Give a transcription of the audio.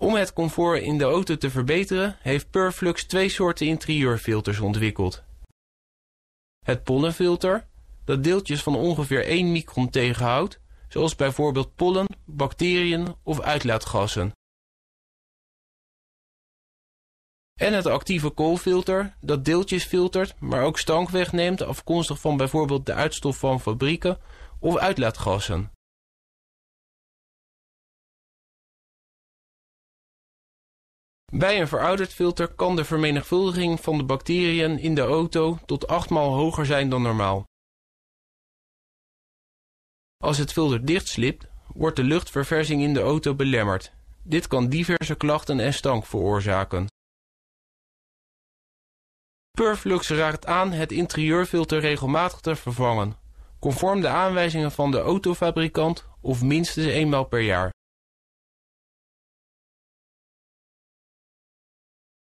Om het comfort in de auto te verbeteren heeft Purflux twee soorten interieurfilters ontwikkeld. Het pollenfilter, dat deeltjes van ongeveer 1 micron tegenhoudt, zoals bijvoorbeeld pollen, bacteriën of uitlaatgassen. En het actieve koolfilter, dat deeltjes filtert, maar ook stank wegneemt afkomstig van bijvoorbeeld de uitstof van fabrieken of uitlaatgassen. Bij een verouderd filter kan de vermenigvuldiging van de bacteriën in de auto tot 8 maal hoger zijn dan normaal. Als het filter dichtslipt, wordt de luchtverversing in de auto belemmerd. Dit kan diverse klachten en stank veroorzaken. Purflux raakt aan het interieurfilter regelmatig te vervangen, conform de aanwijzingen van de autofabrikant of minstens eenmaal per jaar.